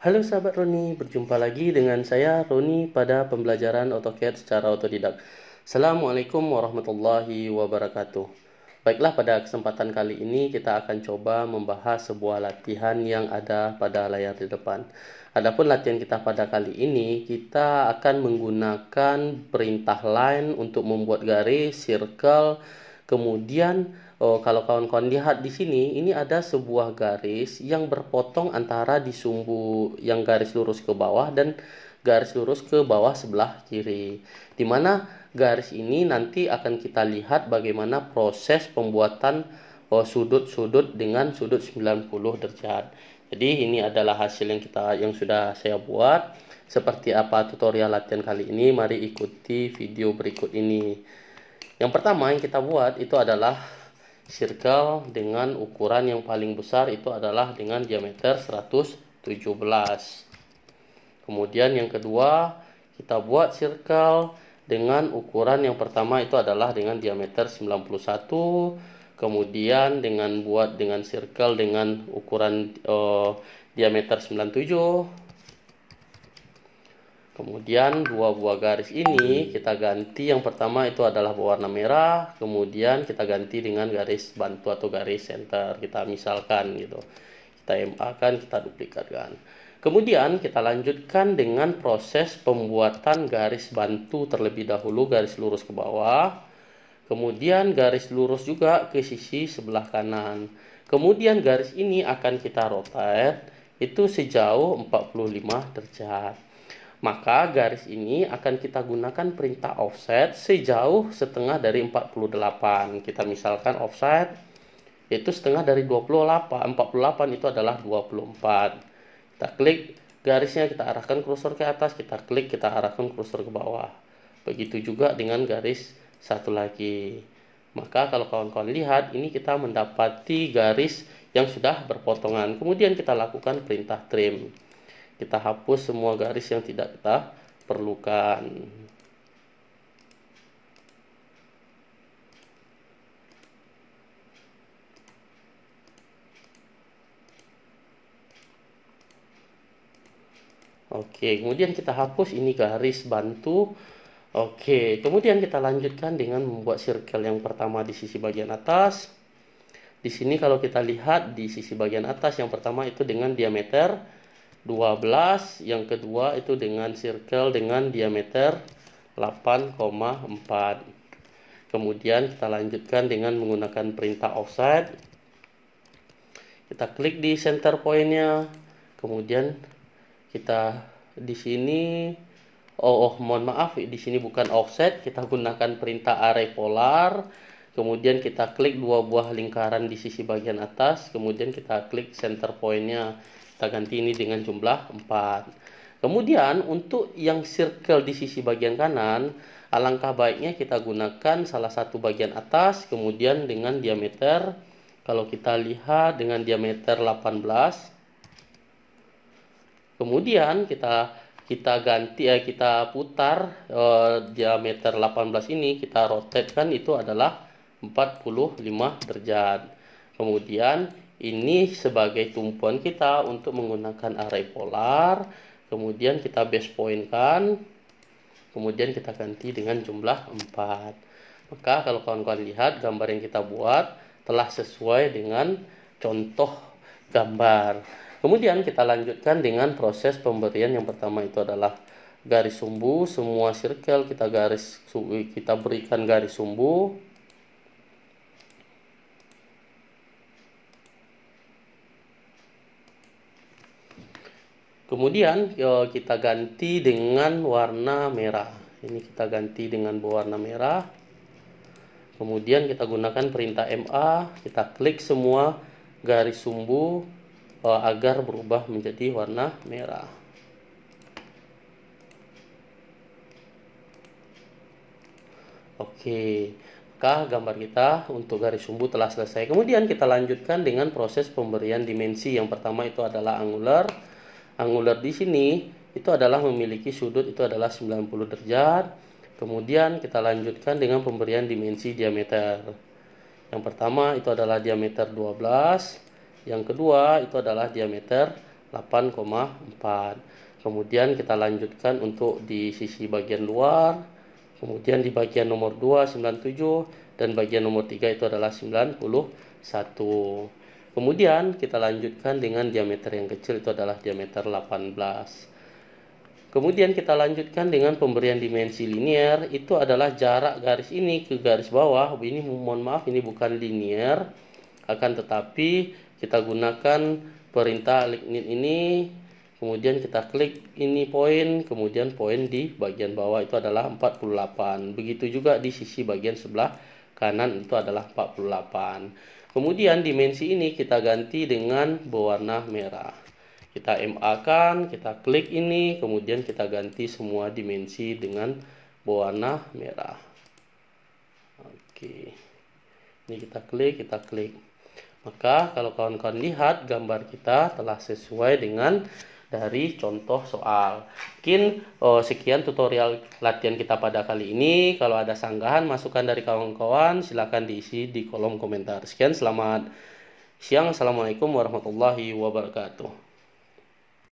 Halo sahabat Roni, berjumpa lagi dengan saya Roni pada pembelajaran AutoCAD secara otodidak. Assalamualaikum warahmatullahi wabarakatuh. Baiklah pada kesempatan kali ini kita akan coba membahas sebuah latihan yang ada pada layar di depan. Adapun latihan kita pada kali ini kita akan menggunakan perintah line untuk membuat garis, circle, Kemudian oh, kalau kawan-kawan lihat di sini ini ada sebuah garis yang berpotong antara di sumbu yang garis lurus ke bawah dan garis lurus ke bawah sebelah kiri. Di mana garis ini nanti akan kita lihat bagaimana proses pembuatan oh, sudut-sudut oh, dengan sudut 90 derajat. Jadi ini adalah hasil yang kita yang sudah saya buat. Seperti apa tutorial latihan kali ini, mari ikuti video berikut ini. Yang pertama yang kita buat itu adalah circle dengan ukuran yang paling besar itu adalah dengan diameter 117. Kemudian yang kedua, kita buat circle dengan ukuran yang pertama itu adalah dengan diameter 91, kemudian dengan buat dengan circle dengan ukuran uh, diameter 97, Kemudian dua buah garis ini kita ganti yang pertama itu adalah warna merah, kemudian kita ganti dengan garis bantu atau garis center. Kita misalkan gitu. Kita MA kan, kita duplikatkan. Kemudian kita lanjutkan dengan proses pembuatan garis bantu terlebih dahulu garis lurus ke bawah. Kemudian garis lurus juga ke sisi sebelah kanan. Kemudian garis ini akan kita rotate itu sejauh 45 derajat. Maka garis ini akan kita gunakan perintah offset sejauh setengah dari 48. Kita misalkan offset itu setengah dari 28. 48 itu adalah 24. Kita klik garisnya, kita arahkan kursor ke atas, kita klik, kita arahkan kursor ke bawah. Begitu juga dengan garis satu lagi. Maka kalau kawan-kawan lihat, ini kita mendapati garis yang sudah berpotongan. Kemudian kita lakukan perintah trim kita hapus semua garis yang tidak kita perlukan Oke, kemudian kita hapus ini garis bantu. Oke, kemudian kita lanjutkan dengan membuat circle yang pertama di sisi bagian atas. Di sini kalau kita lihat di sisi bagian atas yang pertama itu dengan diameter 12 yang kedua itu dengan circle dengan diameter 8,4 kemudian kita lanjutkan dengan menggunakan perintah offset kita klik di center pointnya kemudian kita di sini oh, oh mohon maaf di sini bukan offset kita gunakan perintah array polar kemudian kita klik dua buah lingkaran di sisi bagian atas kemudian kita klik center pointnya kita ganti ini dengan jumlah 4 kemudian untuk yang circle di sisi bagian kanan alangkah baiknya kita gunakan salah satu bagian atas kemudian dengan diameter kalau kita lihat dengan diameter 18 kemudian kita kita ganti ya kita putar eh, diameter 18 ini kita rotate kan itu adalah 45 derajat kemudian ini sebagai tumpuan kita untuk menggunakan array polar kemudian kita base point kan kemudian kita ganti dengan jumlah 4 maka kalau kawan-kawan lihat gambar yang kita buat telah sesuai dengan contoh gambar kemudian kita lanjutkan dengan proses pemberian yang pertama itu adalah garis sumbu semua circle kita garis kita berikan garis sumbu Kemudian ya, kita ganti dengan warna merah. Ini kita ganti dengan berwarna merah. Kemudian kita gunakan perintah MA, kita klik semua garis sumbu eh, agar berubah menjadi warna merah. Oke, maka gambar kita untuk garis sumbu telah selesai. Kemudian kita lanjutkan dengan proses pemberian dimensi. Yang pertama itu adalah angular Angular di sini itu adalah memiliki sudut itu adalah 90 derajat. Kemudian kita lanjutkan dengan pemberian dimensi diameter. Yang pertama itu adalah diameter 12, yang kedua itu adalah diameter 8,4. Kemudian kita lanjutkan untuk di sisi bagian luar, kemudian di bagian nomor 2 97 dan bagian nomor 3 itu adalah 91. Kemudian kita lanjutkan dengan diameter yang kecil itu adalah diameter 18. Kemudian kita lanjutkan dengan pemberian dimensi linear itu adalah jarak garis ini ke garis bawah. Ini mohon maaf ini bukan linear, akan tetapi kita gunakan perintah lignit ini kemudian kita klik ini poin kemudian poin di bagian bawah itu adalah 48 begitu juga di sisi bagian sebelah kanan itu adalah 48. Kemudian dimensi ini kita ganti dengan berwarna merah. Kita MA kan, kita klik ini, kemudian kita ganti semua dimensi dengan berwarna merah. Oke. Ini kita klik, kita klik. Maka kalau kawan-kawan lihat gambar kita telah sesuai dengan dari contoh soal. Mungkin oh, sekian tutorial latihan kita pada kali ini. Kalau ada sanggahan, masukan dari kawan-kawan, silahkan diisi di kolom komentar. Sekian, selamat siang. Assalamualaikum warahmatullahi wabarakatuh.